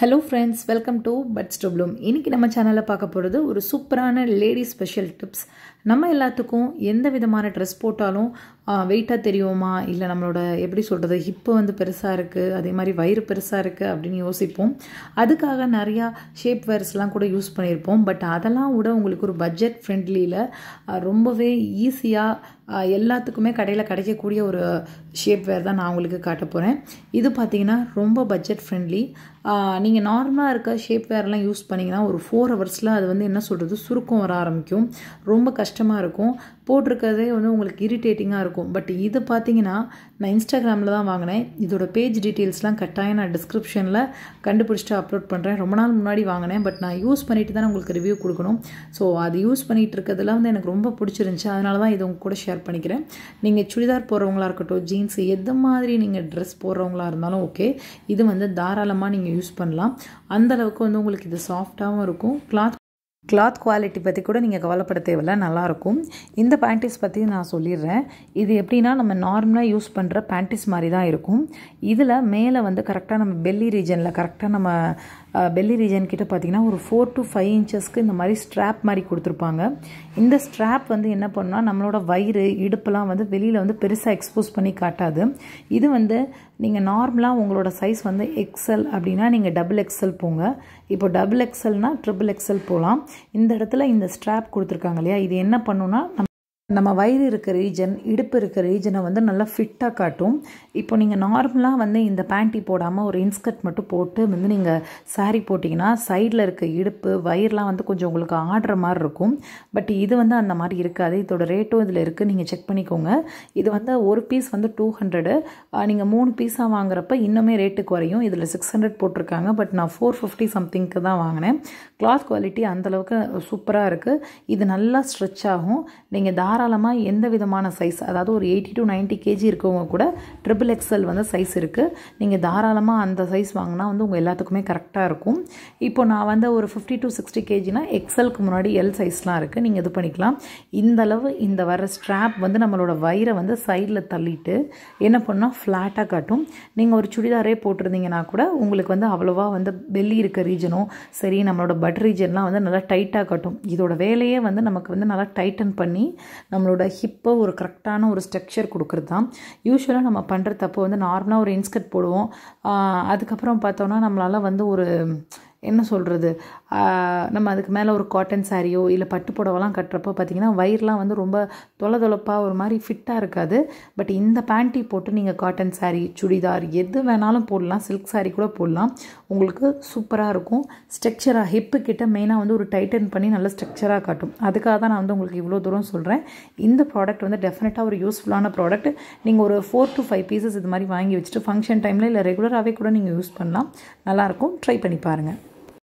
hello friends welcome to buds to bloom bloom இன்றைக்கி நம்ம சேனலில் பார்க்க போகிறது ஒரு சூப்பரான லேடி ஸ்பெஷல் டிப்ஸ் நம்ம எல்லாத்துக்கும் எந்த விதமான ட்ரெஸ் போட்டாலும் வெயிட்டாக தெரியுமா இல்லை நம்மளோட எப்படி சொல்கிறது ஹிப்பு வந்து பெருசாக இருக்குது அதே மாதிரி வயிறு பெருசாக இருக்குது அப்படின்னு யோசிப்போம் அதுக்காக நிறையா ஷேப் வேர்ஸ்லாம் கூட யூஸ் பண்ணியிருப்போம் பட் அதெல்லாம் கூட உங்களுக்கு ஒரு பட்ஜெட் ஃப்ரெண்ட்லியில் ரொம்பவே ஈஸியாக எல்லாத்துக்குமே கடையில் கிடைக்கக்கூடிய ஒரு ஷேப் வேர் தான் நான் உங்களுக்கு காட்ட போகிறேன் இது பார்த்தீங்கன்னா ரொம்ப பட்ஜெட் ஃப்ரெண்ட்லி நீங்கள் நார்மலாக இருக்க ஷேப் வேர்லாம் யூஸ் பண்ணிங்கன்னா ஒரு ஃபோர் ஹவர்ஸில் அது வந்து என்ன சொல்கிறது சுருக்கம் வர ஆரம்பிக்கும் ரொம்ப கஷ்டம் கஷ்டமாக இருக்கும் போட்டிருக்கிறதே வந்து உங்களுக்கு இரிட்டேட்டிங்காக இருக்கும் பட் இது பார்த்தீங்கன்னா நான் இன்ஸ்டாகிராமில் தான் வாங்கினேன் இதோட பேஜ் டீட்டெயில்ஸ்லாம் கட்டாயம் நான் டிஸ்கிரிப்ஷனில் கண்டுபிடிச்சிட்டு அப்லோட் பண்ணுறேன் ரொம்ப நாள் முன்னாடி வாங்கினேன் பட் நான் யூஸ் பண்ணிட்டு தான் உங்களுக்கு ரிவ்யூ கொடுக்கணும் ஸோ அது யூஸ் பண்ணிகிட்டு இருக்கிறதுலாம் வந்து எனக்கு ரொம்ப பிடிச்சிருந்துச்சி அதனால தான் இது உங்கள் கூட ஷேர் பண்ணிக்கிறேன் நீங்கள் சுடிதார் போடுறவங்களா இருக்கட்டும் ஜீன்ஸ் எந்த மாதிரி நீங்கள் ட்ரெஸ் போடுறவங்களா இருந்தாலும் ஓகே இது வந்து தாராளமாக நீங்கள் யூஸ் பண்ணலாம் அந்தளவுக்கு வந்து உங்களுக்கு இது சாஃப்டாகவும் இருக்கும் கிளாத் கிளாத் குவாலிட்டி பற்றி கூட நீங்கள் கவலைப்பட தேவையில்ல நல்லாயிருக்கும் இந்த பேண்டிஸ் பற்றி நான் சொல்லிடுறேன் இது எப்படின்னா நம்ம நார்மலாக யூஸ் பண்ணுற பேண்டிஸ் மாதிரி தான் இருக்கும் இதில் மேலே வந்து கரெக்டாக நம்ம பெல்லி ரீஜனில் கரெக்டாக நம்ம பெல்லி ரீஜன் கிட்ட பார்த்திங்கன்னா ஒரு ஃபோர் டு ஃபைவ் இன்ச்சஸ்க்கு இந்த மாதிரி ஸ்ட்ராப் மாதிரி கொடுத்துருப்பாங்க இந்த ஸ்ட்ராப் வந்து என்ன பண்ணால் நம்மளோட வயிறு இடுப்பெல்லாம் வந்து வெளியில் வந்து பெருசாக எக்ஸ்போஸ் பண்ணி காட்டாது இது வந்து நீங்கள் நார்மலாக உங்களோட சைஸ் வந்து எக்ஸல் அப்படின்னா நீங்கள் டபுள் எக்ஸல் போங்க இப்போ டபுள் எக்ஸல்னால் ட்ரிபிள் எக்ஸல் போகலாம் இந்த இடத்துல இந்த ஸ்ட்ராப் கொடுத்துருக்காங்க இல்லையா இது என்ன பண்ணுன்னா நம்ம வயிறு இருக்க ரீஜன் இடுப்பு இருக்க ரீஜனை வந்து நல்லா ஃபிட்டாக காட்டும் இப்போ நீங்கள் நார்மலாக வந்து இந்த பேண்ட்டி போடாமல் ஒரு இன்ஸ்கர்ட் மட்டும் போட்டு வந்து நீங்கள் சாரீ போட்டிங்கன்னா சைடில் இருக்க இடுப்பு வயிறுலாம் வந்து கொஞ்சம் உங்களுக்கு ஆடுற மாதிரி இருக்கும் பட் இது வந்து அந்த மாதிரி இருக்காது இதோட ரேட்டும் இதில் இருக்குது நீங்கள் செக் பண்ணிக்கோங்க இது வந்து ஒரு பீஸ் வந்து டூ ஹண்ட்ரடு நீங்கள் மூணு பீஸாக வாங்குறப்ப இன்னுமே ரேட்டுக்கு குறையும் இதில் சிக்ஸ் ஹண்ட்ரட் போட்டிருக்காங்க பட் நான் ஃபோர் ஃபிஃப்டி சம்திங்க்கு தான் வாங்கினேன் கிளாத் குவாலிட்டி அந்தளவுக்கு சூப்பராக இருக்குது இது நல்லா ஸ்ட்ரெச் ஆகும் நீங்கள் தார தாராளமாக எந்த விதமான சைஸ் அதாவது ஒரு எயிட்டி டு நைன்ட்டி கேஜி இருக்கவங்க கூட ட்ரிபிள் எக்ஸல் வந்து சைஸ் இருக்குது நீங்கள் தாராளமாக அந்த சைஸ் வாங்கினா வந்து உங்கள் எல்லாத்துக்குமே கரெக்டாக இருக்கும் இப்போ நான் வந்து ஒரு ஃபிஃப்டி டு சிக்ஸ்டி கேஜினா எக்ஸலுக்கு முன்னாடி எல் சைஸ்லாம் இருக்குது நீங்கள் இது பண்ணிக்கலாம் இந்த அளவு இந்த வர ஸ்ட்ராப் வந்து நம்மளோட வயிறை வந்து சைடில் தள்ளிட்டு என்ன பண்ணால் ஃப்ளாட்டாக காட்டும் நீங்கள் ஒரு சுடிதாரே போட்டிருந்தீங்கன்னா கூட உங்களுக்கு வந்து அவ்வளோவா வந்து பெல்லி இருக்க ரீஜனும் சரி நம்மளோட பட் ரீஜன்லாம் வந்து நல்லா டைட்டாக காட்டும் இதோட வேலையே வந்து நமக்கு வந்து நல்லா டைட்டன் பண்ணி நம்மளோட ஹிப்பை ஒரு கரெக்டான ஒரு ஸ்ட்ரக்சர் கொடுக்குறது தான் யூஸ்வலாக நம்ம பண்ணுற தப்போ வந்து நார்மலாக ஒரு இன்ஸ்கர்ட் போடுவோம் அதுக்கப்புறம் பார்த்தோம்னா நம்மளால் வந்து ஒரு என்ன சொல்கிறது நம்ம அதுக்கு மேலே ஒரு காட்டன் சாரியோ இல்லை பட்டு புடவெல்லாம் கட்டுறப்போ பார்த்திங்கன்னா வயர்லாம் வந்து ரொம்ப தொலை தொலைப்பாக ஒரு மாதிரி ஃபிட்டாக இருக்காது பட் இந்த பேண்ட்டி போட்டு நீங்கள் காட்டன் சாரீ சுடிதார் எது வேணாலும் போடலாம் சில்க் சாரீ கூட போடலாம் உங்களுக்கு சூப்பராக இருக்கும் ஸ்ட்ரக்சராக ஹிப்பு கிட்ட மெயினாக வந்து ஒரு டைட்டன் பண்ணி நல்லா ஸ்ட்ரக்சராக காட்டும் அதுக்காக தான் நான் வந்து உங்களுக்கு இவ்வளோ தூரம் சொல்கிறேன் இந்த ப்ராடக்ட் வந்து டெஃபினட்டாக ஒரு யூஸ்ஃபுல்லான ப்ராடக்ட் நீங்கள் ஒரு ஃபோர் டு ஃபைவ் பீசஸ் இது மாதிரி வாங்கி வச்சுட்டு ஃபங்க்ஷன் டைமில் இல்லை ரெகுலராகவே கூட நீங்கள் யூஸ் பண்ணலாம் நல்லாயிருக்கும் ட்ரை பண்ணி பாருங்கள்